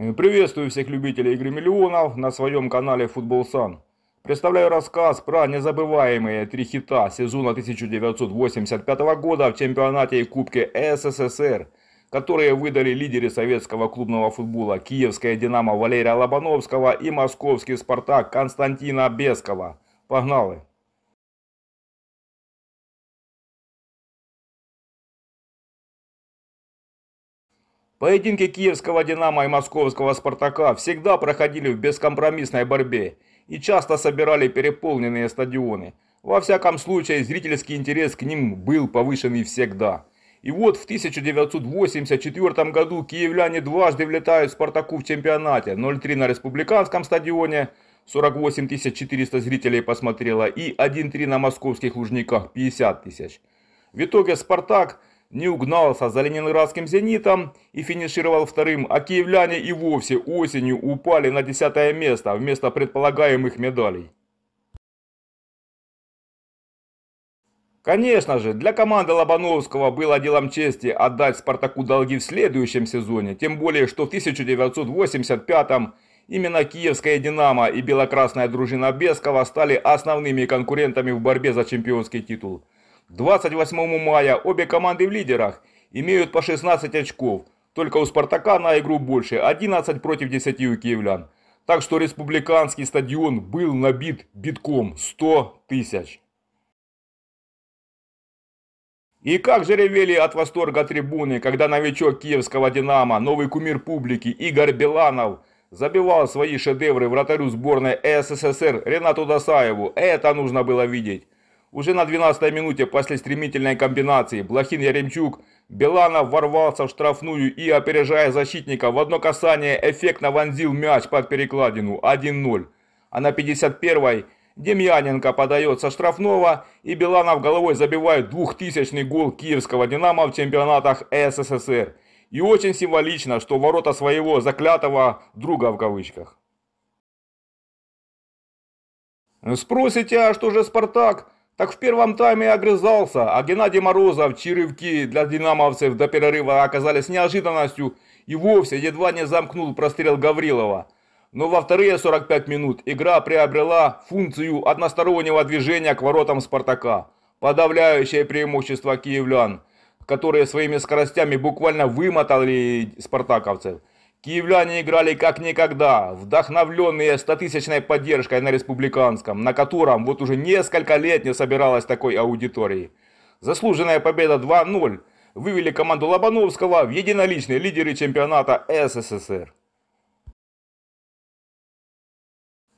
Э, приветствую всех любителей игры миллионов на своем канале Футбол Сан. Представляю рассказ про незабываемые три хита сезона 1985 года в чемпионате и Кубке СССР, которые выдали лидеры советского клубного футбола Киевская «Динамо» Валерия Лобановского и московский «Спартак» Константина Бескова. Погнали! Поединки киевского «Динамо» и московского «Спартака» всегда проходили в бескомпромиссной борьбе и часто собирали переполненные стадионы. Во всяком случае, зрительский интерес к ним был повышен и всегда. И вот в 1984 году киевляне дважды влетают «Спартаку» в чемпионате. 0-3 на республиканском стадионе, 48 400 зрителей посмотрело, и 1-3 на московских лужниках, 50 000. В итоге «Спартак» не угнался за ленинградским «Зенитом» и финишировал вторым, а киевляне и вовсе осенью упали на десятое место вместо предполагаемых медалей. Конечно же, для команды Лобановского было делом чести отдать «Спартаку» долги в следующем сезоне, тем более, что в 1985 м именно киевская «Динамо» и белокрасная дружина Бескова стали основными конкурентами в борьбе за чемпионский титул. 28 мая обе команды в лидерах имеют по 16 очков. Только у «Спартака» на игру больше – 11 против 10 у киевлян. Так что республиканский стадион был набит битком 100 тысяч. И как же ревели от восторга трибуны, когда новичок киевского «Динамо», новый кумир публики Игорь Беланов забивал свои шедевры вратарю сборной СССР Ренату Досаеву. Это нужно было видеть. Уже на 12-й минуте после стремительной комбинации Блохин Яремчук Беланов ворвался в штрафную и, опережая защитника, в одно касание эффектно вонзил мяч под перекладину 1-0. А на 51-й Демьяненко подает со штрафного и Беланов головой забивает 2000 гол киевского «Динамо» в чемпионатах СССР. И очень символично, что ворота своего «заклятого друга» в кавычках. Спросите, а что же «Спартак»? Так в первом тайме и огрызался, а Геннадий Морозов, черевки для динамовцев до перерыва оказались неожиданностью и вовсе едва не замкнул прострел Гаврилова. Но во вторые 45 минут игра приобрела функцию одностороннего движения к воротам «Спартака», подавляющее преимущество киевлян, которые своими скоростями буквально вымотали спартаковцев. Киевляне играли как никогда, вдохновленные стотысячной поддержкой на республиканском, на котором вот уже несколько лет не собиралась такой аудитории. Заслуженная победа 2-0 вывели команду Лобановского в единоличные лидеры чемпионата СССР.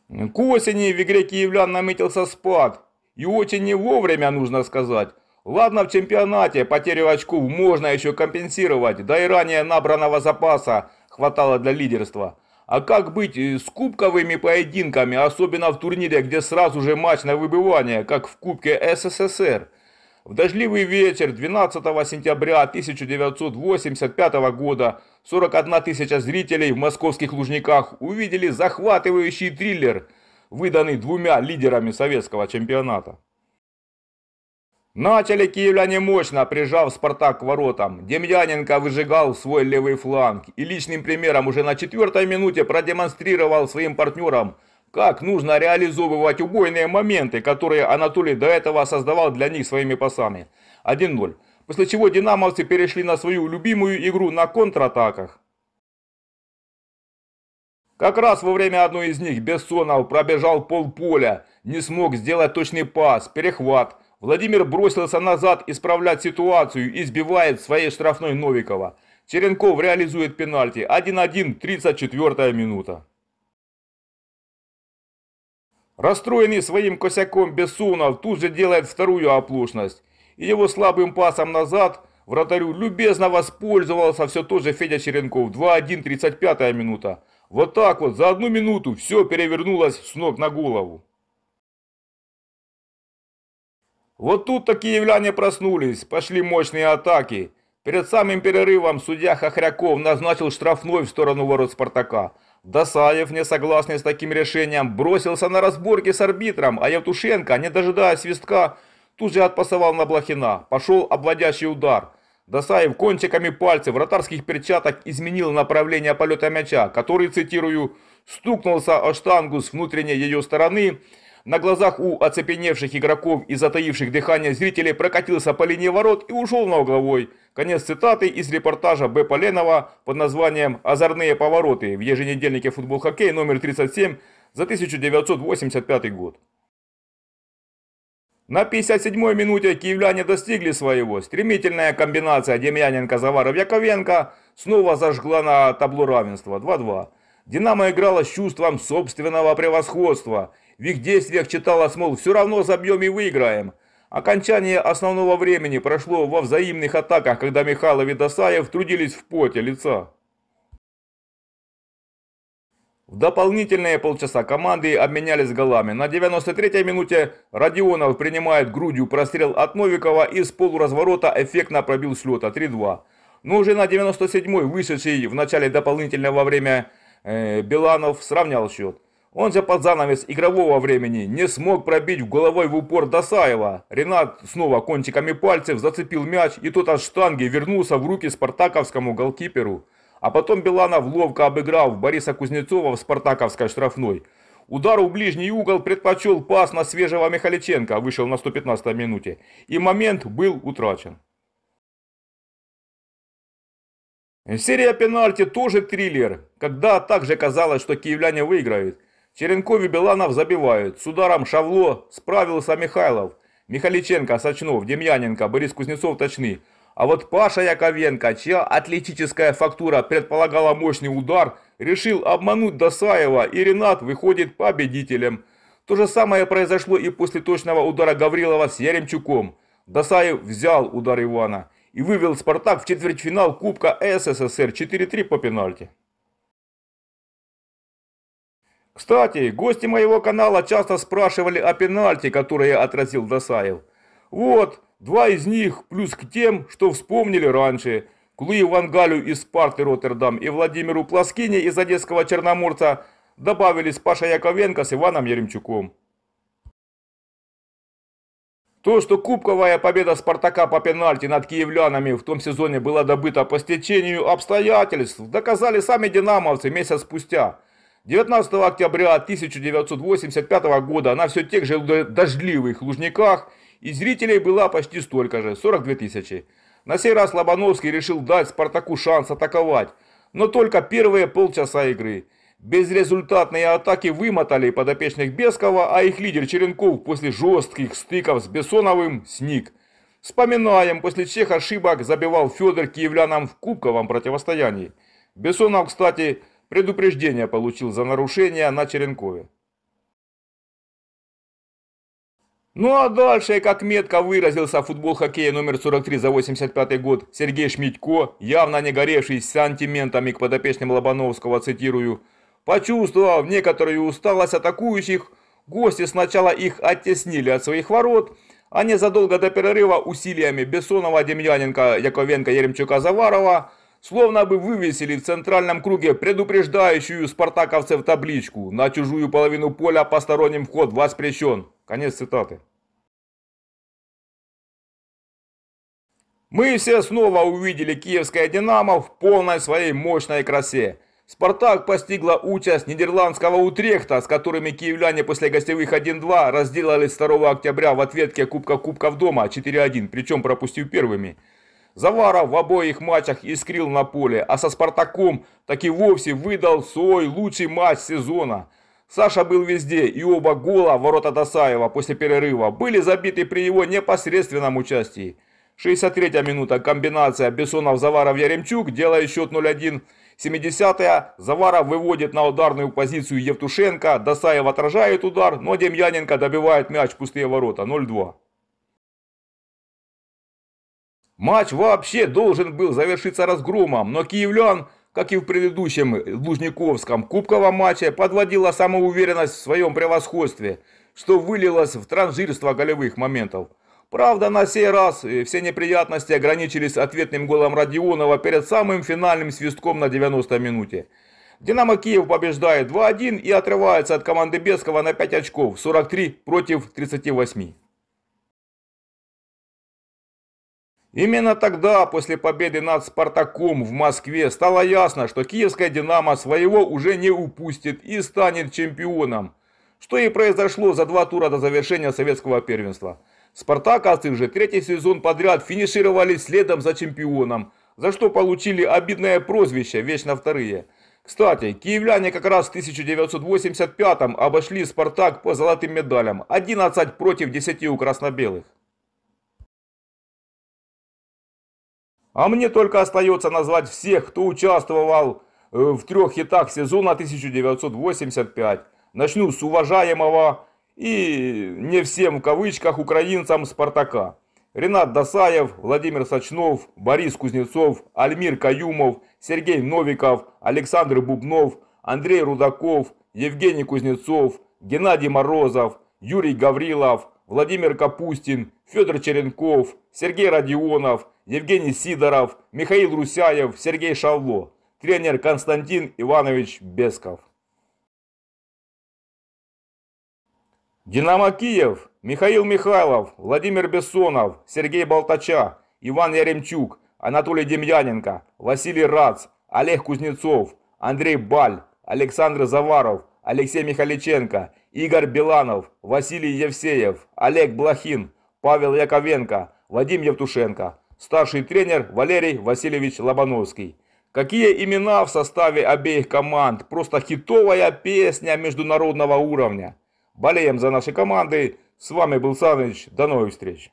К осени в игре киевлян наметился спад. И очень не вовремя, нужно сказать. Ладно, в чемпионате потерю очков можно еще компенсировать, да и ранее набранного запаса – хватало для лидерства. А как быть э, с кубковыми поединками, особенно в турнире, где сразу же матч на выбывание, как в Кубке СССР? В дождливый вечер 12 сентября 1985 года 41 тысяча зрителей в московских Лужниках увидели захватывающий триллер, выданный двумя лидерами советского чемпионата. Начали киевляне мощно, прижав «Спартак» к воротам. Демьяненко выжигал свой левый фланг и личным примером уже на четвертой минуте продемонстрировал своим партнерам, как нужно реализовывать убойные моменты, которые Анатолий до этого создавал для них своими пасами. 1-0. После чего динамовцы перешли на свою любимую игру на контратаках. Как раз во время одной из них Бессонов пробежал пол поля, не смог сделать точный пас, перехват – Владимир бросился назад исправлять ситуацию и сбивает своей штрафной Новикова. Черенков реализует пенальти. 1-1, 34 минута. Расстроенный своим косяком Бессунов тут же делает вторую оплошность. И его слабым пасом назад вратарю любезно воспользовался все тот же Федя Черенков. 2-1, 35 минута. Вот так вот за одну минуту все перевернулось с ног на голову. Вот тут такие киевляне проснулись, пошли мощные атаки. Перед самым перерывом судья Хохряков назначил штрафной в сторону ворот «Спартака». Досаев, не согласный с таким решением, бросился на разборки с арбитром, а Евтушенко, не дожидая свистка, тут же отпасовал на Блохина. Пошел обводящий удар. Досаев кончиками пальцев вратарских перчаток изменил направление полета мяча, который, цитирую, «стукнулся о штангу с внутренней ее стороны», на глазах у оцепеневших игроков и затаивших дыхание зрителей прокатился по линии ворот и ушел на угловой. Конец цитаты из репортажа Б. Поленова под названием «Озорные повороты» в еженедельнике «Футбол-хоккей» номер 37 за 1985 год. На 57-й минуте киевляне достигли своего. Стремительная комбинация Демьяненко, Заваров, Яковенко снова зажгла на табло равенства 2-2. «Динамо» играла с чувством собственного превосходства. В их действиях читалось, а мол, все равно забьем и выиграем. Окончание основного времени прошло во взаимных атаках, когда Михайлов и Досаев трудились в поте лица. В дополнительные полчаса команды обменялись голами. На 93-й минуте Родионов принимает грудью прострел от Новикова и с полуразворота эффектно пробил с лета 3-2. Но уже на 97-й, вышедший в начале дополнительного времени э, Беланов сравнял счет. Он же под занавес игрового времени не смог пробить головой в упор Досаева. Ренат снова кончиками пальцев зацепил мяч, и тот от штанги вернулся в руки спартаковскому голкиперу. А потом Беланов ловко обыграл Бориса Кузнецова в спартаковской штрафной. Удар в ближний угол предпочел пас на свежего Михаличенко, вышел на 115 й минуте. И момент был утрачен. Серия пенальти тоже триллер, когда также казалось, что киевляне выиграют и Беланов забивают. С ударом Шавло справился Михайлов. Михаличенко, Сочнов, Демьяненко, Борис Кузнецов точны. А вот Паша Яковенко, чья атлетическая фактура предполагала мощный удар, решил обмануть Досаева, и Ренат выходит победителем. То же самое произошло и после точного удара Гаврилова с Яремчуком. Досаев взял удар Ивана и вывел «Спартак» в четвертьфинал Кубка СССР 4-3 по пенальти. Кстати, гости моего канала часто спрашивали о пенальти, которые отразил Досаев. Вот, два из них, плюс к тем, что вспомнили раньше. К Луи Вангалю из Спарты Роттердам и Владимиру Пласкине из Одесского Черноморца добавились Паша Яковенко с Иваном Еремчуком. То, что кубковая победа «Спартака» по пенальти над киевлянами в том сезоне была добыта по стечению обстоятельств, доказали сами динамовцы месяц спустя – 19 октября 1985 года она все в тех же дождливых Лужниках, и зрителей была почти столько же – 42 тысячи. На сей раз Лобановский решил дать Спартаку шанс атаковать, но только первые полчаса игры. Безрезультатные атаки вымотали подопечных Бескова, а их лидер Черенков после жестких стыков с Бессоновым сник. Вспоминаем, после чех ошибок забивал Федор киевлянам в кубковом противостоянии. Бессонов, кстати, Предупреждение получил за нарушение на Черенкове. Ну а дальше, как метко выразился футбол хоккея номер 43 за 85 год, Сергей Шмитько, явно не горевший сантиментами к подопечным Лобановского, цитирую, почувствовав некоторую усталость атакующих, гости сначала их оттеснили от своих ворот, а незадолго до перерыва усилиями Бессонова, Демьяненко, Яковенко, Еремчука, Заварова – Словно бы вывесили в центральном круге предупреждающую спартаковцев табличку «На чужую половину поля посторонним вход воспрещен». Конец цитаты. Мы все снова увидели киевское «Динамо» в полной своей мощной красе. «Спартак» постигла участь нидерландского «Утрехта», с которыми киевляне после гостевых 1-2 разделались 2 октября в ответке Кубка Кубков дома 4-1, причем пропустив первыми – Заваров в обоих матчах искрил на поле, а со «Спартаком» таки вовсе выдал свой лучший матч сезона. Саша был везде, и оба гола ворота Досаева после перерыва были забиты при его непосредственном участии. 63-я минута. Комбинация Бессонов-Заваров-Яремчук делает счет 0-1. 70-я. Заваров выводит на ударную позицию Евтушенко. Досаев отражает удар, но Демьяненко добивает мяч в пустые ворота 0-2. Матч вообще должен был завершиться разгромом, но киевлян, как и в предыдущем Лужниковском кубковом матче, подводила самоуверенность в своем превосходстве, что вылилось в транжирство голевых моментов. Правда, на сей раз э, все неприятности ограничились ответным голом Родионова перед самым финальным свистком на 90 й минуте. «Динамо Киев» побеждает 2-1 и отрывается от команды Бескова на 5 очков, 43 против 38. Именно тогда, после победы над «Спартаком» в Москве, стало ясно, что киевская «Динамо» своего уже не упустит и станет чемпионом, что и произошло за два тура до завершения советского первенства. «Спартаковцы» уже третий сезон подряд финишировали следом за чемпионом, за что получили обидное прозвище «Вечно вторые». Кстати, киевляне как раз в 1985 обошли «Спартак» по золотым медалям, 11 против 10 у красно-белых. А мне только остается назвать всех, кто участвовал э, в трех хитах сезона 1985. Начну с уважаемого и не всем в кавычках украинцам «Спартака». Ренат Досаев, Владимир Сочнов, Борис Кузнецов, Альмир Каюмов, Сергей Новиков, Александр Бубнов, Андрей Рудаков, Евгений Кузнецов, Геннадий Морозов, Юрий Гаврилов, Владимир Капустин, Федор Черенков, Сергей Родионов, Евгений Сидоров, Михаил Русяев, Сергей Шавло, тренер Константин Иванович Бесков. Динамо Киев, Михаил Михайлов, Владимир Бессонов, Сергей Болтача, Иван Яремчук, Анатолий Демьяненко, Василий Рац, Олег Кузнецов, Андрей Баль, Александр Заваров, Алексей Михаличенко, Игорь Беланов, Василий Евсеев, Олег Блохин, Павел Яковенко, Вадим Евтушенко – старший тренер Валерий Васильевич Лобановский. Какие имена в составе обеих команд, просто хитовая песня международного уровня. Болеем за наши команды. С вами был Саныч. До новых встреч.